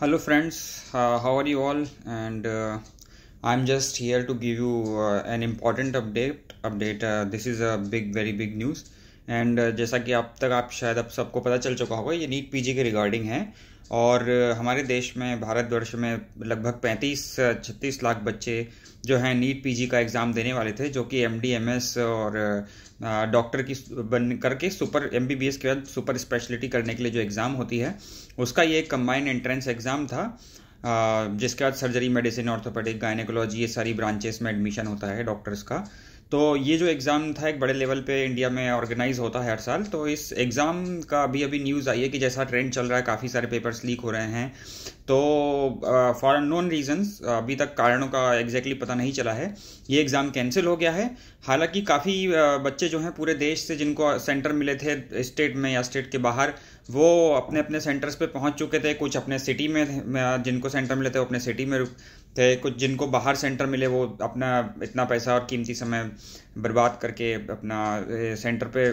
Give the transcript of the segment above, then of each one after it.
hello friends uh, how are you all and uh, i'm just here to give you uh, an important update update uh, this is a big very big news and uh, जैसा कि अब तक आप शायद अब सबको पता चल चुका होगा ये नीट पीजी के रिगार्डिंग है और uh, हमारे देश में भारतवर्ष में लगभग 35 uh, छत्तीस लाख बच्चे जो हैं नीट पीजी का एग्ज़ाम देने वाले थे जो कि एम एस और डॉक्टर की बन करके सुपर एस के बाद सुपर स्पेशलिटी करने के लिए जो एग्ज़ाम होती है उसका ये एक कम्बाइंड एंट्रेंस एग्ज़ाम था जिसके बाद सर्जरी मेडिसिन ऑर्थोपेडिक गायनेकोलॉजी ये सारी ब्रांचेस में एडमिशन होता है डॉक्टर्स का तो ये जो एग्ज़ाम था एक बड़े लेवल पे इंडिया में ऑर्गेनाइज होता है हर साल तो इस एग्ज़ाम का अभी अभी न्यूज़ आई है कि जैसा ट्रेंड चल रहा है काफ़ी सारे पेपर्स लीक हो रहे हैं तो फॉर नोन रीजन्स अभी तक कारणों का एग्जैक्टली exactly पता नहीं चला है ये एग्ज़ाम कैंसिल हो गया है हालांकि काफ़ी बच्चे जो हैं पूरे देश से जिनको सेंटर मिले थे स्टेट में या स्टेट के बाहर वो अपने अपने सेंटर्स पे पहुंच चुके थे कुछ अपने सिटी में जिनको सेंटर मिले थे वो अपने सिटी में थे कुछ जिनको बाहर सेंटर मिले वो अपना इतना पैसा और कीमती समय बर्बाद करके अपना सेंटर पे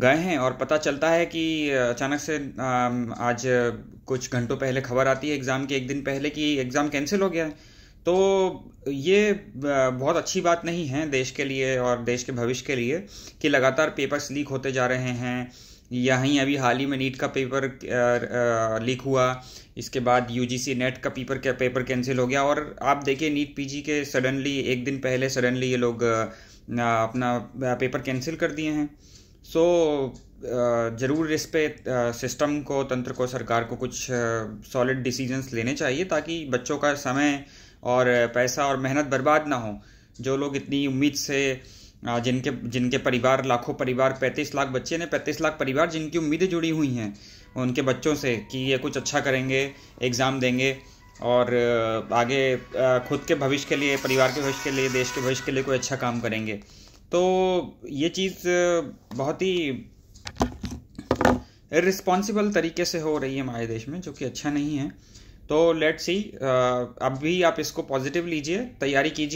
गए हैं और पता चलता है कि अचानक से आज कुछ घंटों पहले खबर आती है एग्ज़ाम के एक दिन पहले कि एग्ज़ाम कैंसिल हो गया है तो ये बहुत अच्छी बात नहीं है देश के लिए और देश के भविष्य के लिए कि लगातार पेपर्स लीक होते जा रहे हैं यहीं अभी हाल ही में नीट का पेपर लीक हुआ इसके बाद यूजीसी नेट का पेपर का पेपर कैंसिल हो गया और आप देखिए नीट पीजी के सडनली एक दिन पहले सडनली ये लोग अपना पेपर कैंसिल कर दिए हैं सो ज़रूर इस पे सिस्टम को तंत्र को सरकार को कुछ सॉलिड डिसीजंस लेने चाहिए ताकि बच्चों का समय और पैसा और मेहनत बर्बाद ना हो जो लोग इतनी उम्मीद से जिनके जिनके परिवार लाखों परिवार पैंतीस लाख बच्चे ने पैंतीस लाख परिवार जिनकी उम्मीदें जुड़ी हुई हैं उनके बच्चों से कि ये कुछ अच्छा करेंगे एग्ज़ाम देंगे और आगे खुद के भविष्य के लिए परिवार के भविष्य के लिए देश के भविष्य के लिए कोई अच्छा काम करेंगे तो ये चीज़ बहुत ही रिस्पॉन्सिबल तरीके से हो रही है हमारे देश में जो कि अच्छा नहीं है तो लेट्स सी अब भी आप इसको पॉजिटिव लीजिए तैयारी कीजिए